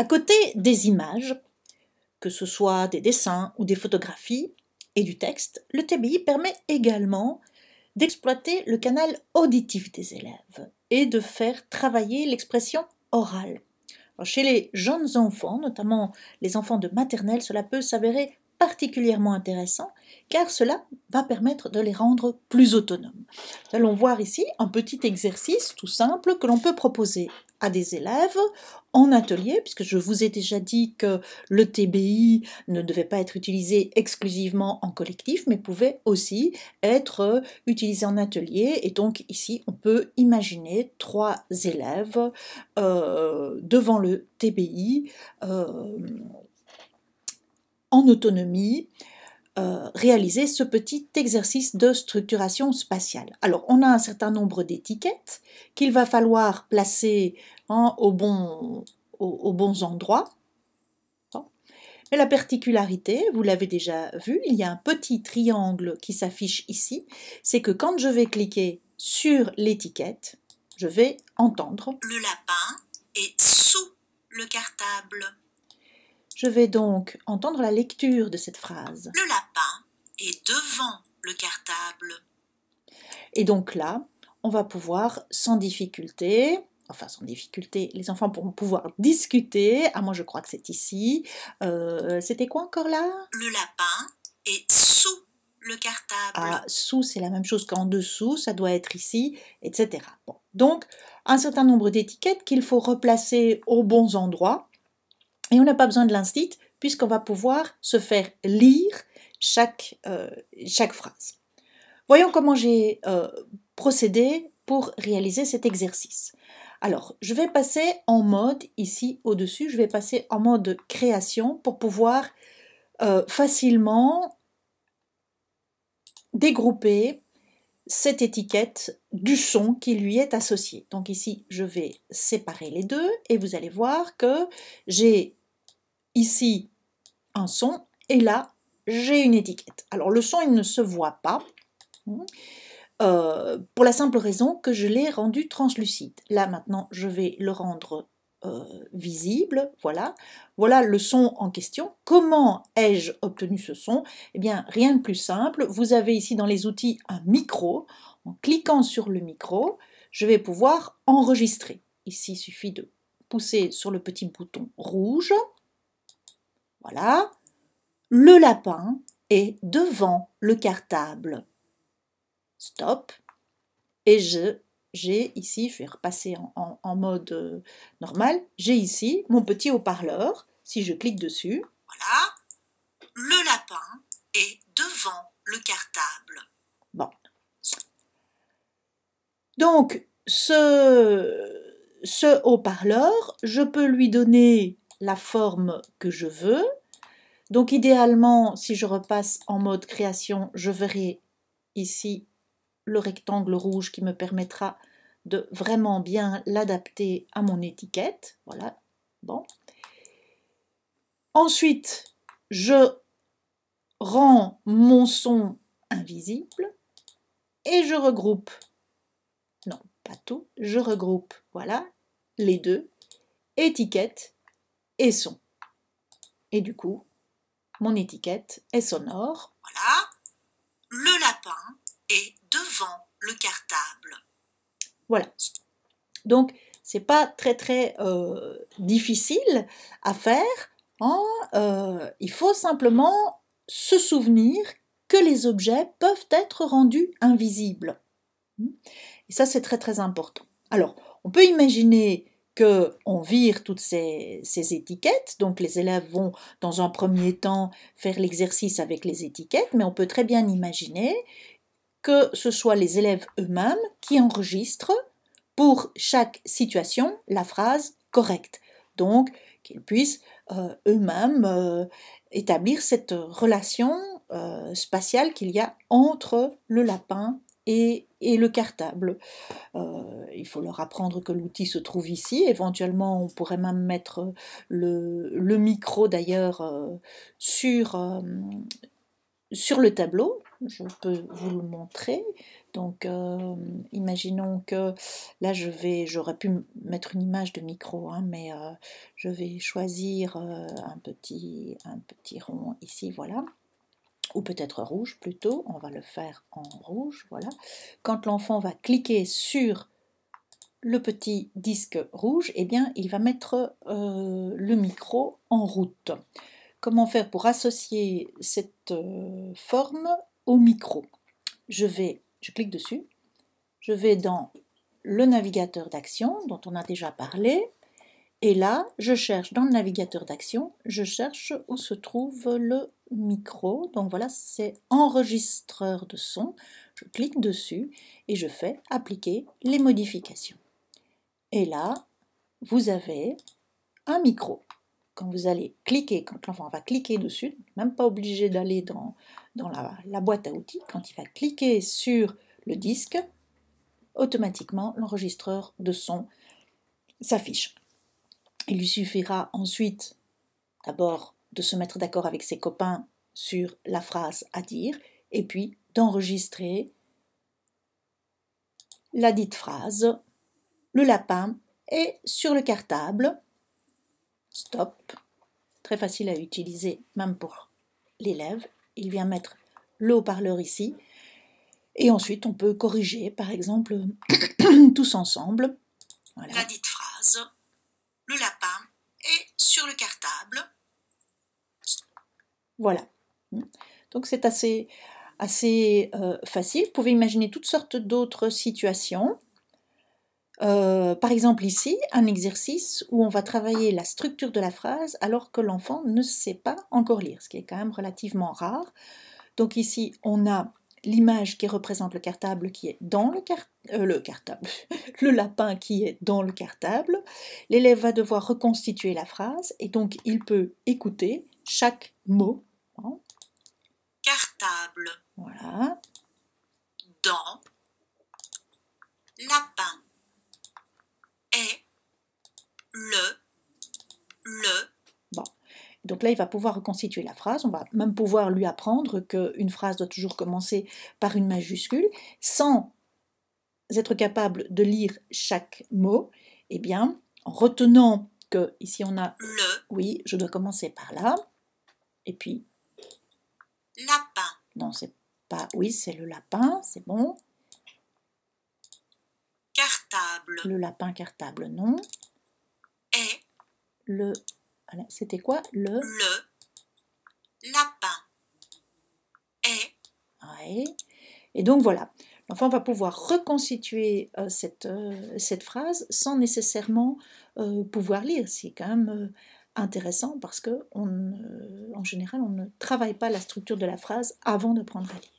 À côté des images, que ce soit des dessins ou des photographies et du texte, le TBI permet également d'exploiter le canal auditif des élèves et de faire travailler l'expression orale. chez les jeunes enfants, notamment les enfants de maternelle, cela peut s'avérer particulièrement intéressant car cela va permettre de les rendre plus autonomes. Nous allons voir ici un petit exercice tout simple que l'on peut proposer à des élèves en atelier, puisque je vous ai déjà dit que le TBI ne devait pas être utilisé exclusivement en collectif, mais pouvait aussi être euh, utilisé en atelier. Et donc ici, on peut imaginer trois élèves euh, devant le TBI euh, en autonomie euh, réaliser ce petit exercice de structuration spatiale. Alors, on a un certain nombre d'étiquettes qu'il va falloir placer au bon, au, bons endroits. Mais la particularité, vous l'avez déjà vu, il y a un petit triangle qui s'affiche ici, c'est que quand je vais cliquer sur l'étiquette, je vais entendre. Le lapin est sous le cartable. Je vais donc entendre la lecture de cette phrase. Le lapin est devant le cartable. Et donc là, on va pouvoir sans difficulté, enfin sans difficulté, les enfants pourront pouvoir discuter. Ah moi je crois que c'est ici. Euh, c'était quoi encore là Le lapin est sous le cartable. Ah, sous, c'est la même chose qu'en dessous, ça doit être ici, etc. Donc, un certain nombre d'étiquettes qu'il faut replacer aux bons endroits et on n'a pas besoin de l'instit puisqu'on va pouvoir se faire lire chaque, euh, chaque phrase. Voyons comment j'ai euh, procédé pour réaliser cet exercice. Alors, je vais passer en mode, ici au-dessus, je vais passer en mode création pour pouvoir euh, facilement dégrouper cette étiquette du son qui lui est associé. Donc ici, je vais séparer les deux et vous allez voir que j'ai ici un son et là j'ai une étiquette. Alors le son il ne se voit pas hein, euh, pour la simple raison que je l'ai rendu translucide. Là maintenant je vais le rendre euh, visible, voilà. Voilà le son en question. Comment ai-je obtenu ce son Eh bien, rien de plus simple. Vous avez ici dans les outils un micro. En cliquant sur le micro, je vais pouvoir enregistrer. Ici, il suffit de pousser sur le petit bouton rouge voilà. Le lapin est devant le cartable. Stop. Et je, j'ai ici, je vais repasser en, mode euh, normal, j'ai ici mon petit haut-parleur. Si je clique dessus, voilà, le lapin est devant le cartable. Bon. Donc, ce, ce haut-parleur, je peux lui donner la forme que je veux. Donc idéalement, si je repasse en mode création, je verrai ici le rectangle rouge qui me permettra de vraiment bien l'adapter à mon étiquette. Voilà, bon. Ensuite, je rends mon son invisible et je regroupe, non, pas tout, je regroupe, voilà, les deux, étiquettes et son. Et du coup, mon étiquette est sonore. Voilà, le lapin est devant le cartable. Voilà. Donc, c'est pas très très euh, difficile à faire. Hein, euh, il faut simplement se souvenir que les objets peuvent être rendus invisibles. Et ça, c'est très très important. Alors, on peut imaginer on vire toutes ces, étiquettes. Donc les élèves vont dans un premier temps faire l'exercice avec les étiquettes, mais on peut très bien imaginer que ce soit les élèves eux-mêmes qui enregistrent pour chaque situation la phrase correcte. Donc qu'ils puissent euh, eux-mêmes euh, établir cette relation euh, spatiale qu'il y a entre le lapin et et le cartable. Euh, il faut leur apprendre que l'outil se trouve ici. Éventuellement, on pourrait même mettre le, micro d'ailleurs euh, sur, euh, sur le tableau. Je peux vous le montrer. Donc, imaginons que là, je vais, j'aurais pu mettre une image de micro, hein, mais je vais choisir un, petit, un petit rond ici, voilà ou peut-être rouge plutôt, on va le faire en rouge, voilà. Quand l'enfant va cliquer sur le petit disque rouge, eh bien, il va mettre euh, le micro en route. Comment faire pour associer cette euh, forme au micro Je vais, je clique dessus, je vais dans le navigateur d'action dont on a déjà parlé, et là, je cherche dans le navigateur d'action, je cherche où se trouve le micro. Donc voilà, c'est enregistreur de son. Je clique dessus et je fais appliquer les modifications. Et là, vous avez un micro. Quand vous allez cliquer, quand l'enfant va cliquer dessus, même pas obligé d'aller dans, dans la, la boîte à outils, quand il va cliquer sur le disque, automatiquement l'enregistreur de son s'affiche. Il lui suffira ensuite d'abord de se mettre d'accord avec ses copains sur la phrase à dire et puis d'enregistrer la dite phrase, le lapin est sur le cartable. Stop. Très facile à utiliser, même pour l'élève. Il vient mettre le haut-parleur ici. Et ensuite, on peut corriger, par exemple, tous ensemble. La dite phrase, le lapin est sur le cartable. Voilà. Mm. Donc c'est assez, euh, facile. Vous pouvez imaginer toutes sortes d'autres situations. Euh, par exemple ici, un exercice où on va travailler la structure de la phrase alors que l'enfant ne sait pas encore lire, ce qui est quand même relativement rare. Donc ici, on a l'image qui représente le cartable qui est dans le euh, cartable, le lapin qui est dans le cartable. L'élève va devoir reconstituer la phrase et donc il peut écouter chaque mot table. Voilà. Dans. Lapin. Et. Le. Le. Bon. Donc là, il va pouvoir reconstituer la phrase. On va même pouvoir lui apprendre qu'une phrase doit toujours commencer par une majuscule. Sans être capable de lire chaque mot, et eh bien, en retenant que ici on a le. Oui, je dois commencer par là. Et puis. Non, c'est pas. Oui, c'est le lapin, c'est bon. Cartable. Le lapin cartable, non. Et. Le. C'était quoi Le. Le. Lapin. Et. Ouais. Et donc voilà. L'enfant va pouvoir reconstituer euh, cette, euh, cette, phrase sans nécessairement euh, pouvoir lire. C'est quand même intéressant parce que euh, en général on ne travaille pas la structure de la phrase avant de prendre à lire.